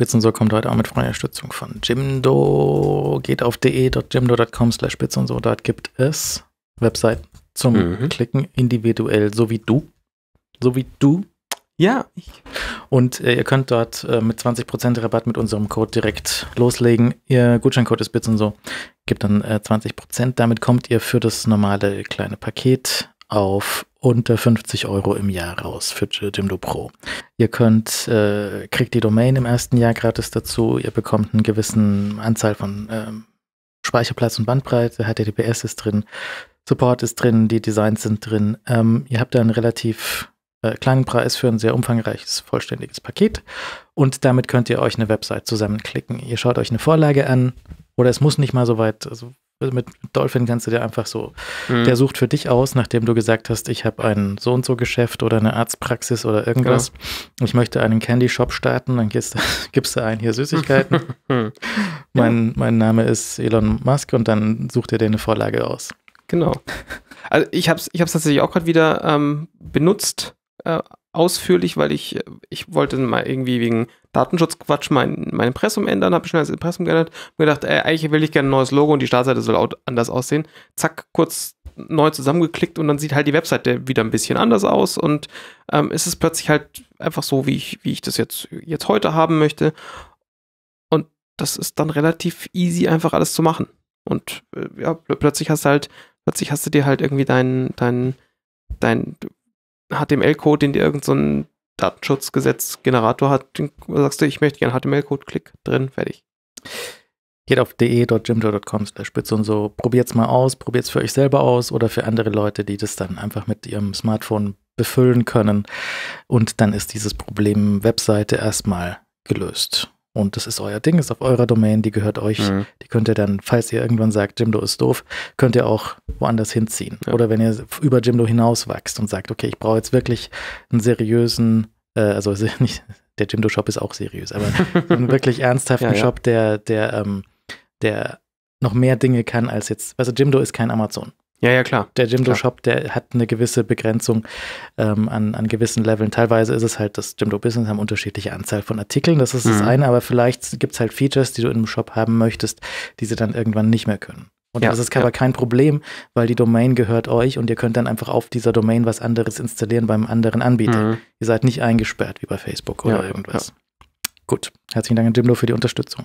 Bits und so kommt heute auch mit freier Stützung von Jimdo. Geht auf de.jimdo.com slash bits und so. Dort gibt es Webseiten zum mhm. Klicken individuell, so wie du. So wie du. Ja. Und äh, ihr könnt dort äh, mit 20% Rabatt mit unserem Code direkt loslegen. Ihr Gutscheincode ist Bits und so. Gibt dann äh, 20%. Damit kommt ihr für das normale kleine Paket auf unter 50 Euro im Jahr raus für Jimdo Pro. Ihr könnt, äh, kriegt die Domain im ersten Jahr gratis dazu, ihr bekommt einen gewissen Anzahl von ähm, Speicherplatz und Bandbreite, HTTPS ist drin, Support ist drin, die Designs sind drin. Ähm, ihr habt da einen relativ äh, kleinen Preis für ein sehr umfangreiches, vollständiges Paket und damit könnt ihr euch eine Website zusammenklicken. Ihr schaut euch eine Vorlage an oder es muss nicht mal so weit, also also mit Dolphin kannst du dir einfach so, mhm. der sucht für dich aus, nachdem du gesagt hast, ich habe ein so und so Geschäft oder eine Arztpraxis oder irgendwas. Ja. Genau. Ich möchte einen Candy Shop starten, dann gehst, gibst du ein hier Süßigkeiten. ja. mein, Name ist Elon Musk und dann sucht er dir eine Vorlage aus. Genau. Also ich habe es ich tatsächlich auch gerade wieder ähm, benutzt, äh, ausführlich, weil ich, ich wollte mal irgendwie wegen Datenschutzquatsch mein, mein Impressum ändern, habe schnell das Impressum geändert und gedacht, ey, eigentlich will ich gerne ein neues Logo und die Startseite soll anders aussehen. Zack, kurz neu zusammengeklickt und dann sieht halt die Webseite wieder ein bisschen anders aus und ähm, ist es plötzlich halt einfach so, wie ich, wie ich das jetzt, jetzt heute haben möchte. Und das ist dann relativ easy, einfach alles zu machen. Und äh, ja, plötzlich hast du halt, plötzlich hast du dir halt irgendwie deinen, deinen dein HTML-Code, den dir irgendein so Datenschutzgesetz-Generator hat, sagst du, ich möchte gerne HTML-Code, klick drin, fertig. Geht auf de.jimdo.com slash und so. Probiert's mal aus, probiert's für euch selber aus oder für andere Leute, die das dann einfach mit ihrem Smartphone befüllen können. Und dann ist dieses Problem Webseite erstmal gelöst. Und das ist euer Ding, ist auf eurer Domain, die gehört euch. Mhm. Die könnt ihr dann, falls ihr irgendwann sagt, Jimdo ist doof, könnt ihr auch woanders hinziehen. Ja. Oder wenn ihr über Jimdo hinaus wächst und sagt, okay, ich brauche jetzt wirklich einen seriösen, äh, also nicht, der Jimdo-Shop ist auch seriös, aber einen wirklich ernsthaften ja, Shop, der, der, ähm, der noch mehr Dinge kann als jetzt, also Jimdo ist kein Amazon. Ja, ja, klar. Der Jimdo-Shop, der hat eine gewisse Begrenzung ähm, an, an gewissen Leveln. Teilweise ist es halt, das Jimdo-Business haben unterschiedliche Anzahl von Artikeln, das ist mhm. das eine, aber vielleicht gibt es halt Features, die du in einem Shop haben möchtest, die sie dann irgendwann nicht mehr können. Und ja, das ist aber ja. kein Problem, weil die Domain gehört euch und ihr könnt dann einfach auf dieser Domain was anderes installieren beim anderen Anbieter. Mhm. Ihr seid nicht eingesperrt wie bei Facebook ja, oder irgendwas. Gut, herzlichen Dank an Jimdo für die Unterstützung.